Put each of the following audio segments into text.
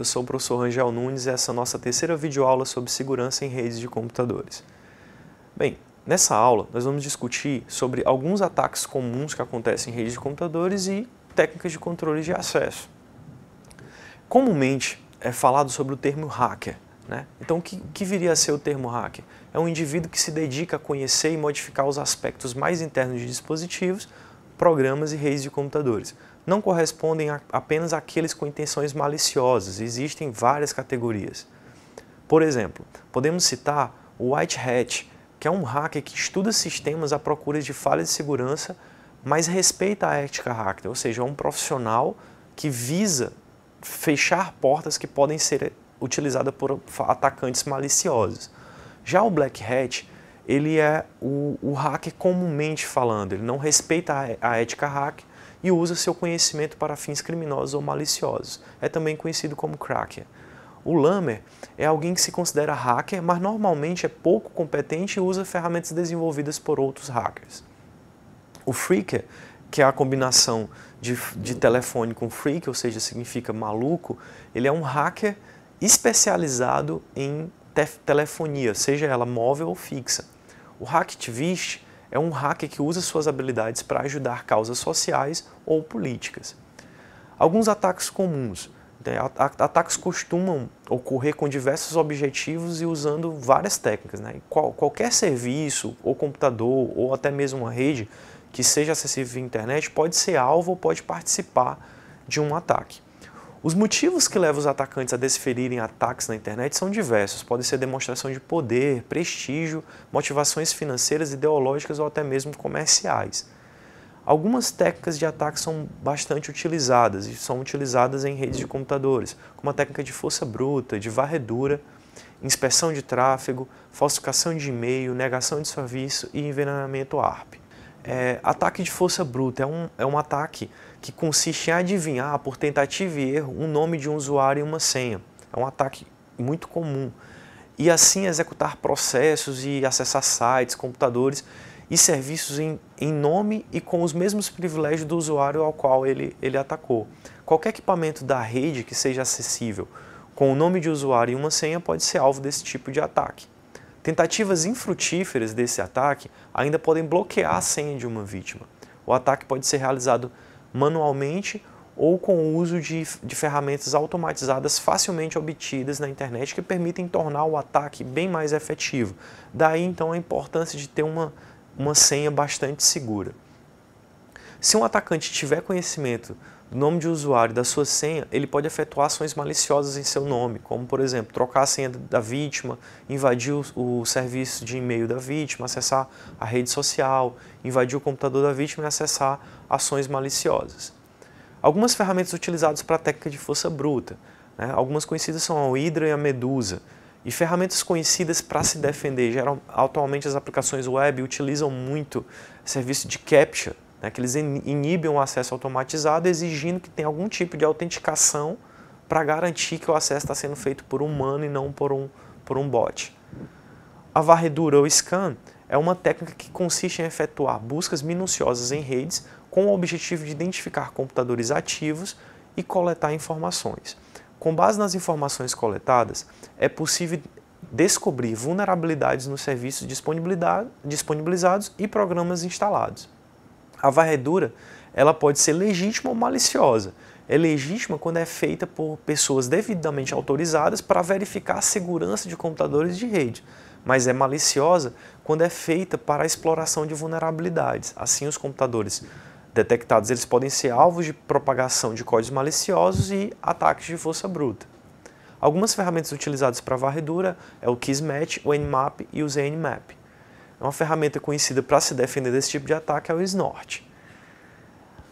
eu sou o professor Rangel Nunes e essa é a nossa terceira videoaula sobre segurança em redes de computadores. Bem, nessa aula nós vamos discutir sobre alguns ataques comuns que acontecem em redes de computadores e técnicas de controle de acesso. Comumente é falado sobre o termo hacker. Né? Então, o que, que viria a ser o termo hacker? É um indivíduo que se dedica a conhecer e modificar os aspectos mais internos de dispositivos programas e redes de computadores. Não correspondem a, apenas àqueles com intenções maliciosas, existem várias categorias. Por exemplo, podemos citar o White Hat, que é um hacker que estuda sistemas à procura de falhas de segurança, mas respeita a ética hacker, ou seja, é um profissional que visa fechar portas que podem ser utilizadas por atacantes maliciosos. Já o Black Hat ele é o, o hacker comumente falando, ele não respeita a, a ética hacker e usa seu conhecimento para fins criminosos ou maliciosos. É também conhecido como cracker. O lamer é alguém que se considera hacker, mas normalmente é pouco competente e usa ferramentas desenvolvidas por outros hackers. O freaker, que é a combinação de, de telefone com freak, ou seja, significa maluco, ele é um hacker especializado em te telefonia, seja ela móvel ou fixa. O hacktivist é um hacker que usa suas habilidades para ajudar causas sociais ou políticas. Alguns ataques comuns. Né, ataques costumam ocorrer com diversos objetivos e usando várias técnicas. Né? Qual, qualquer serviço, ou computador, ou até mesmo uma rede que seja acessível via internet pode ser alvo ou pode participar de um ataque. Os motivos que levam os atacantes a desferirem ataques na internet são diversos. Podem ser demonstração de poder, prestígio, motivações financeiras, ideológicas ou até mesmo comerciais. Algumas técnicas de ataque são bastante utilizadas e são utilizadas em redes de computadores, como a técnica de força bruta, de varredura, inspeção de tráfego, falsificação de e-mail, negação de serviço e envenenamento ARP. É, ataque de força bruta é um, é um ataque que consiste em adivinhar por tentativa e erro um nome de um usuário e uma senha. É um ataque muito comum. E assim executar processos e acessar sites, computadores e serviços em, em nome e com os mesmos privilégios do usuário ao qual ele, ele atacou. Qualquer equipamento da rede que seja acessível com o nome de usuário e uma senha pode ser alvo desse tipo de ataque. Tentativas infrutíferas desse ataque ainda podem bloquear a senha de uma vítima. O ataque pode ser realizado manualmente ou com o uso de, de ferramentas automatizadas facilmente obtidas na internet que permitem tornar o ataque bem mais efetivo. Daí então a importância de ter uma, uma senha bastante segura. Se um atacante tiver conhecimento nome de usuário da sua senha, ele pode efetuar ações maliciosas em seu nome, como, por exemplo, trocar a senha da vítima, invadir o, o serviço de e-mail da vítima, acessar a rede social, invadir o computador da vítima e acessar ações maliciosas. Algumas ferramentas utilizadas para a técnica de força bruta. Né? Algumas conhecidas são a Hydra e a Medusa. E ferramentas conhecidas para se defender. Geral, atualmente as aplicações web utilizam muito serviço de captcha, né, que eles inibem o acesso automatizado, exigindo que tenha algum tipo de autenticação para garantir que o acesso está sendo feito por um humano e não por um, por um bot. A varredura ou scan é uma técnica que consiste em efetuar buscas minuciosas em redes com o objetivo de identificar computadores ativos e coletar informações. Com base nas informações coletadas, é possível descobrir vulnerabilidades nos serviços disponibilizados e programas instalados. A varredura ela pode ser legítima ou maliciosa. É legítima quando é feita por pessoas devidamente autorizadas para verificar a segurança de computadores de rede, mas é maliciosa quando é feita para a exploração de vulnerabilidades. Assim, os computadores detectados eles podem ser alvos de propagação de códigos maliciosos e ataques de força bruta. Algumas ferramentas utilizadas para varredura é o Kismet, o Nmap e o ZNMap. É uma ferramenta conhecida para se defender desse tipo de ataque, é o snort.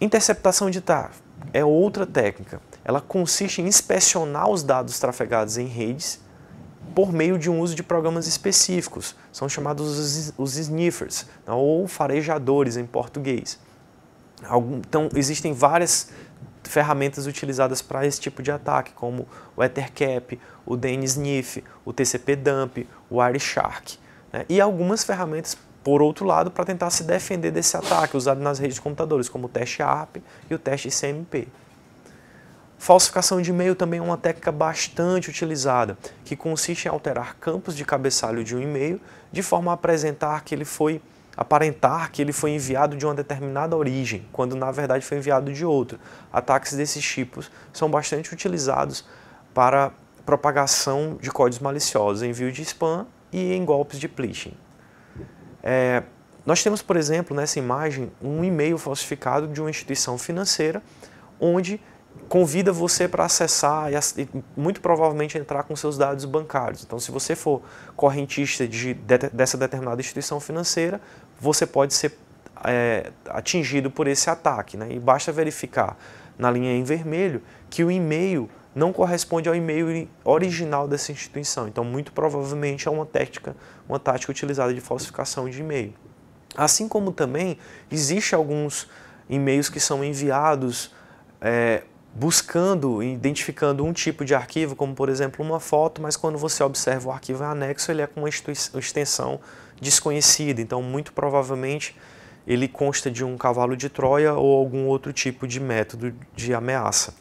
Interceptação de TAR é outra técnica. Ela consiste em inspecionar os dados trafegados em redes por meio de um uso de programas específicos. São chamados os sniffers, né, ou farejadores em português. Então, existem várias ferramentas utilizadas para esse tipo de ataque, como o EtherCap, o DNSniff, o TCP Dump, o Wireshark. Né? E algumas ferramentas, por outro lado, para tentar se defender desse ataque usado nas redes de computadores, como o teste ARP e o teste CMP. Falsificação de e-mail também é uma técnica bastante utilizada, que consiste em alterar campos de cabeçalho de um e-mail de forma a apresentar que ele foi aparentar que ele foi enviado de uma determinada origem, quando na verdade foi enviado de outra. Ataques desses tipos são bastante utilizados para propagação de códigos maliciosos, envio de spam e em golpes de phishing. É, nós temos, por exemplo, nessa imagem, um e-mail falsificado de uma instituição financeira onde convida você para acessar e, muito provavelmente entrar com seus dados bancários. Então, se você for correntista de, de, dessa determinada instituição financeira, você pode ser é, atingido por esse ataque. Né? E basta verificar na linha em vermelho que o e-mail não corresponde ao e-mail original dessa instituição. Então, muito provavelmente é uma tática, uma tática utilizada de falsificação de e-mail. Assim como também existe alguns e-mails que são enviados é, buscando identificando um tipo de arquivo, como por exemplo uma foto, mas quando você observa o arquivo anexo, ele é com uma extensão desconhecida. Então, muito provavelmente ele consta de um cavalo de Troia ou algum outro tipo de método de ameaça.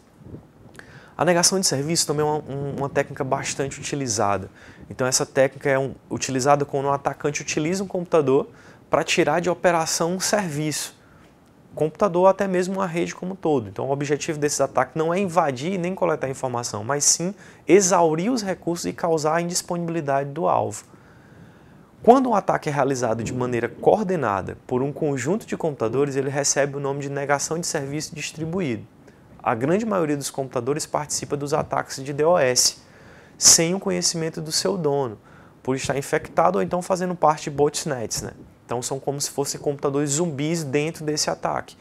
A negação de serviço também é uma, uma técnica bastante utilizada. Então, essa técnica é um, utilizada quando um atacante utiliza um computador para tirar de operação um serviço, computador até mesmo uma rede como um todo. Então, o objetivo desses ataques não é invadir nem coletar informação, mas sim exaurir os recursos e causar a indisponibilidade do alvo. Quando um ataque é realizado de maneira coordenada por um conjunto de computadores, ele recebe o nome de negação de serviço distribuído a grande maioria dos computadores participa dos ataques de DOS, sem o conhecimento do seu dono, por estar infectado ou então fazendo parte de botnets. Né? Então são como se fossem computadores zumbis dentro desse ataque.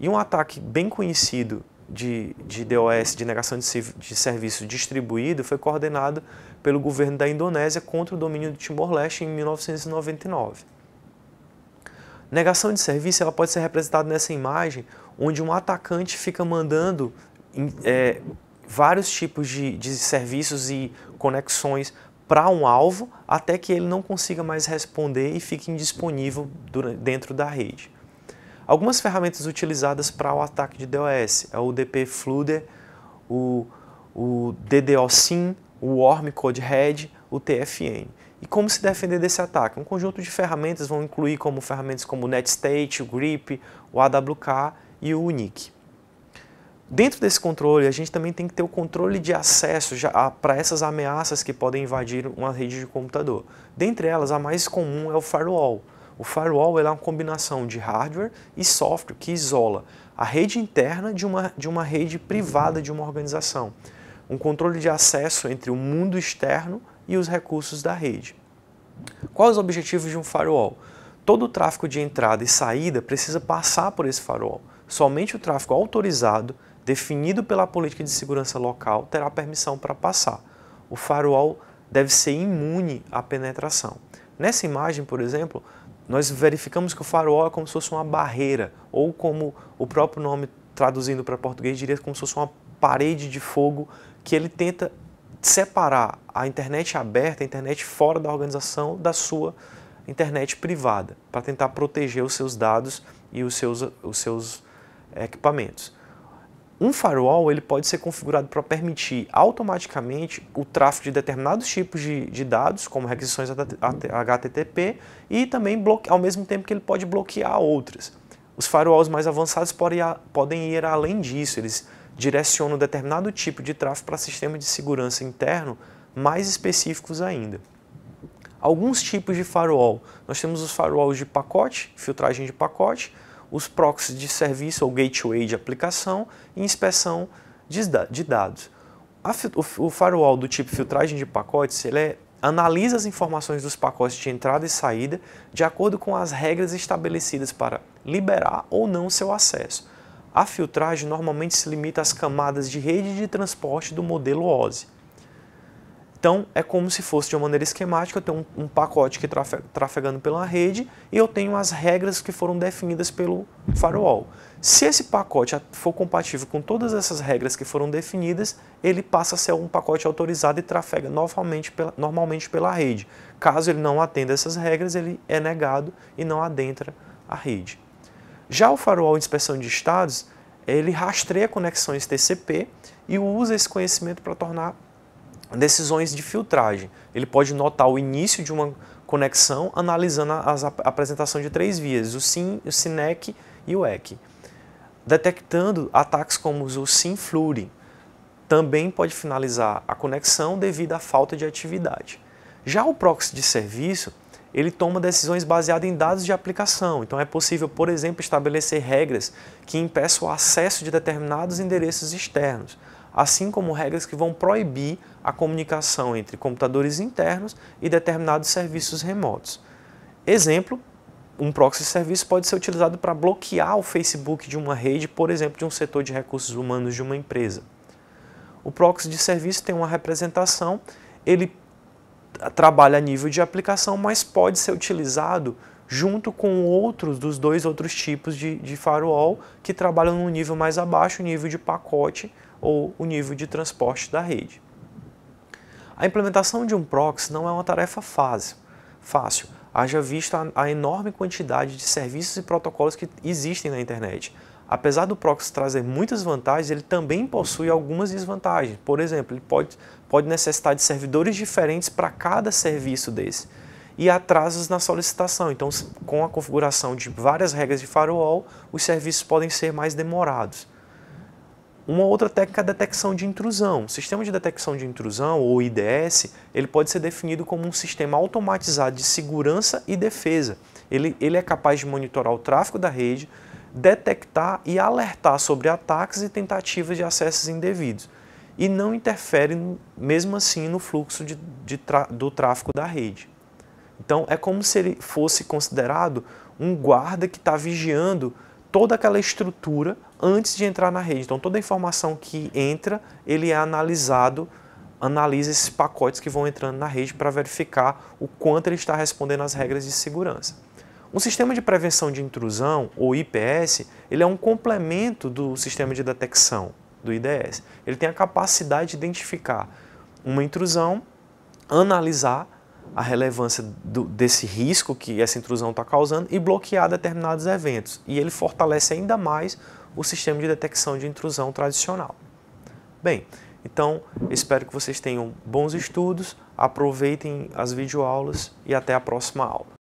E um ataque bem conhecido de, de DOS, de negação de, de serviço distribuído, foi coordenado pelo governo da Indonésia contra o domínio do Timor-Leste em 1999. Negação de serviço ela pode ser representada nessa imagem onde um atacante fica mandando é, vários tipos de, de serviços e conexões para um alvo até que ele não consiga mais responder e fique indisponível dentro da rede. Algumas ferramentas utilizadas para o ataque de DOS é o DP Flooder, o, o DDoSim, o Worm Code Red, o TFN. E como se defender desse ataque? Um conjunto de ferramentas vão incluir como ferramentas como o NetState, o Grip, o AWK e o Unique. Dentro desse controle, a gente também tem que ter o controle de acesso para essas ameaças que podem invadir uma rede de computador. Dentre elas, a mais comum é o firewall. O firewall é uma combinação de hardware e software que isola a rede interna de uma, de uma rede privada de uma organização. Um controle de acesso entre o mundo externo e os recursos da rede. Quais os objetivos de um firewall? Todo o tráfego de entrada e saída precisa passar por esse firewall somente o tráfego autorizado, definido pela política de segurança local, terá permissão para passar. O firewall deve ser imune à penetração. Nessa imagem, por exemplo, nós verificamos que o firewall é como se fosse uma barreira, ou como o próprio nome traduzindo para português diria como se fosse uma parede de fogo que ele tenta separar a internet aberta, a internet fora da organização da sua internet privada, para tentar proteger os seus dados e os seus, os seus equipamentos. Um firewall ele pode ser configurado para permitir automaticamente o tráfego de determinados tipos de, de dados, como requisições HTTP, e também ao mesmo tempo que ele pode bloquear outras. Os firewalls mais avançados podem, podem ir além disso, eles direcionam determinado tipo de tráfego para sistemas de segurança interno mais específicos ainda. Alguns tipos de firewall, nós temos os firewalls de pacote, filtragem de pacote, os proxies de serviço ou gateway de aplicação e inspeção de dados. O firewall do tipo filtragem de pacotes ele é, analisa as informações dos pacotes de entrada e saída de acordo com as regras estabelecidas para liberar ou não seu acesso. A filtragem normalmente se limita às camadas de rede de transporte do modelo OSI. Então, é como se fosse de uma maneira esquemática, eu tenho um, um pacote que trafega trafegando pela rede e eu tenho as regras que foram definidas pelo firewall. Se esse pacote for compatível com todas essas regras que foram definidas, ele passa a ser um pacote autorizado e trafega normalmente pela, normalmente pela rede. Caso ele não atenda essas regras, ele é negado e não adentra a rede. Já o firewall de inspeção de estados, ele rastreia conexões TCP e usa esse conhecimento para tornar decisões de filtragem. Ele pode notar o início de uma conexão analisando a, a apresentação de três vias, o SIM, o SINEC e o EC. Detectando ataques como o SIM-FLURI, também pode finalizar a conexão devido à falta de atividade. Já o proxy de serviço, ele toma decisões baseadas em dados de aplicação. Então é possível, por exemplo, estabelecer regras que impeçam o acesso de determinados endereços externos assim como regras que vão proibir a comunicação entre computadores internos e determinados serviços remotos. Exemplo, um proxy serviço pode ser utilizado para bloquear o Facebook de uma rede, por exemplo, de um setor de recursos humanos de uma empresa. O proxy de serviço tem uma representação, ele trabalha a nível de aplicação, mas pode ser utilizado junto com outros dos dois outros tipos de, de firewall que trabalham num nível mais abaixo, nível de pacote, ou o nível de transporte da rede. A implementação de um proxy não é uma tarefa fácil, fácil haja vista a enorme quantidade de serviços e protocolos que existem na internet. Apesar do proxy trazer muitas vantagens, ele também possui algumas desvantagens. Por exemplo, ele pode, pode necessitar de servidores diferentes para cada serviço desse e atrasos na solicitação. Então, com a configuração de várias regras de firewall, os serviços podem ser mais demorados. Uma outra técnica é a detecção de intrusão. O sistema de detecção de intrusão, ou IDS, ele pode ser definido como um sistema automatizado de segurança e defesa. Ele, ele é capaz de monitorar o tráfego da rede, detectar e alertar sobre ataques e tentativas de acessos indevidos. E não interfere, mesmo assim, no fluxo de, de do tráfego da rede. Então, é como se ele fosse considerado um guarda que está vigiando toda aquela estrutura antes de entrar na rede. Então, toda a informação que entra, ele é analisado, analisa esses pacotes que vão entrando na rede para verificar o quanto ele está respondendo às regras de segurança. Um sistema de prevenção de intrusão, ou IPS, ele é um complemento do sistema de detecção do IDS. Ele tem a capacidade de identificar uma intrusão, analisar a relevância do, desse risco que essa intrusão está causando e bloquear determinados eventos. E ele fortalece ainda mais o sistema de detecção de intrusão tradicional. Bem, então espero que vocês tenham bons estudos, aproveitem as videoaulas e até a próxima aula.